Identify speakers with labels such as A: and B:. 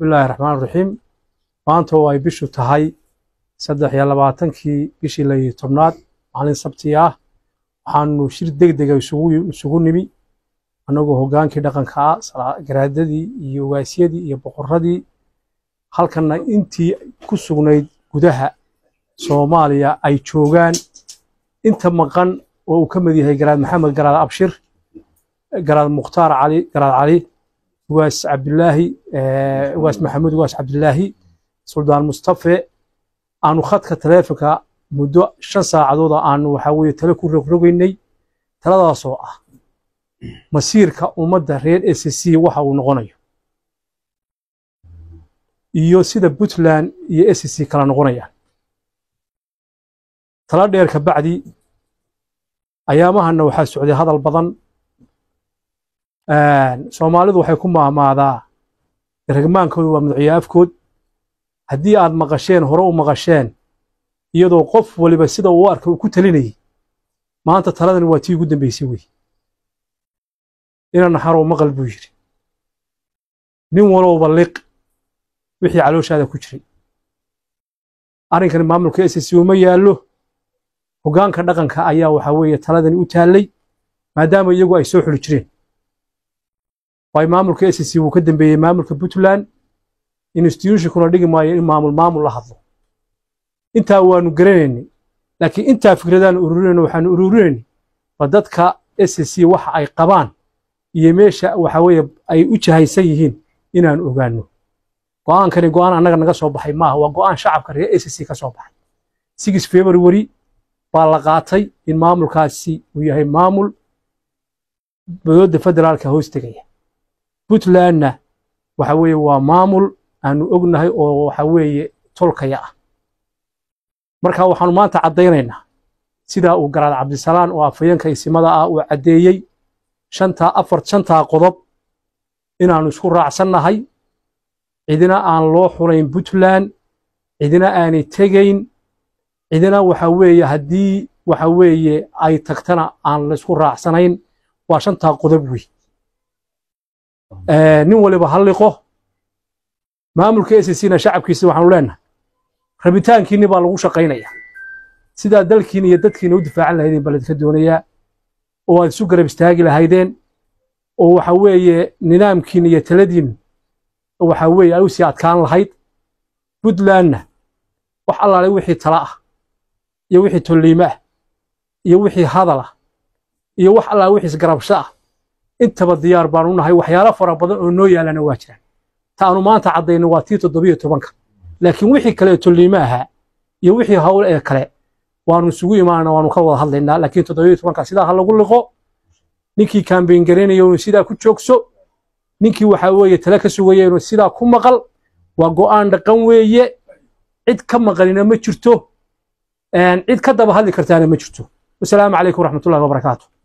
A: bismillaahi raxmaan raxiim maanta oo ay bishu tahay saddex iyo labaatankii bishii layo tobnaad maalin sabti ah waxaanu shir deg dega isugu nimi annagoo hogaankii dhaqanka ah garaadadii iyo ogaasyadii iyo boqoradii halkanna intii ku sugnayd gudaha soomaaliya ay joogaan inta maqan oo uu ka mid yahay garaad maxamed garaad abshir garaad mukhtaar cali garaad cali waas cabdilaahi eh, waas maxamuud waas cabdilaahi suldaan mustafe aanu khadka taleefonka muddo shan saacadooda aanu waxaa weye tale ku rogrogaynay taladaasoo ah masiirka ummadda reer s c waxa uu noqonayo iyo sida puntland iyo s c kala noqonayaan tala dheer ka kabacdi ayaamahanna waxaa socday hadal badan soomaalidu waxay ku maamaadaa ragmaankoodu waa madaxweyne afkood haddii aad maqasheen hore u maqasheen iyadoo qof waliba sida uu arkay uu ku talinayay maanta taladan waa tii ugu dambaysay wey ina naxarow maqal buu yidhi nin walowba liq wixii calooshaada ku jiray arrinkan maamulka ss uma yaallo hoggaanka dhaqanka ayaa waxa weeye taladani u taallay maadaama iyagu ay soo xuli jireen waayo maamulka s c wuu ka dambeeyey maamulka puntland institutionkuna dhigi maayo in maamul maamul la hadlo intaa waanu garanaynay laakiin intaa fikradaan ururinayno waxaanu ururinaynay ba dadka s c waxa ay qabaan iyo meesha waxa weeye ay u jahaysan yihiin inaan ogaanno go'aankani go'aan annaga naga soo baxay maaha waa go'aan shacabka reer s c ka soo baxay six february baa la qaatay in maamulkaasi uu yahay maamul dowladda federaalka hoos puntlandna waxa weeye waa maamul aanu ognahay oo waxa weeye tolkaya ah marka waxaanu maanta caddaynaynaa sidaa uu garaad cabdisalaan oo afhayeenka isimada ah uu caddeeyey shantaa afar shantaa qodob inaanu isku raacsannahay cidina aan loo xulayn puntland cidina aanay tegayn cidina waxa weeye haddii waxa weeye ay tagtana aan laysku raacsanayn waa shantaa qodob wey Eh, nin waliba halliqo maamulka sicna shacabkiisa waxaanu leenahay rabitaankiini baa lagu shaqaynaya sidaa dalkiina iyo dadkiina u difaacan lahaydeen baa laydinka doonayaa oo aad isu garab istaagi lahaydeen oo waxa weeye nidaamkiina iyo taladiin waxa weeye ay u sii adkaan lahayd puntlandna wax allaale wixii tala ah iyo wixii tolliimo ah iyo wixii hadal ah iyo wax allaale wixii isgarabsho ah intaba diyaar baan u nahay waxyaalo fara badan oo noo yaalana waa jiraan ta aanu maanta caddayno waa tii toddobiyo tobanka laakiin wixii kaleeto liime ahaa iyo wixii hawl ee kale waanu isugu imaanana waanu ka wada hadlaynaa laakiin toddobiyo tobanka sidaa ha lagu liqo ninkii kaambeyn garaynaya inuu sidaa ku joogso ninkii waxaa weeye tale ka sugaya inuu sidaa ku maqal waa go'aan dhaqan weeye cid ka maqalina ma jirto cid ka daba hadli kartaana ma jirto wasalaamu calaykum waraxmatullahi wabarakaatu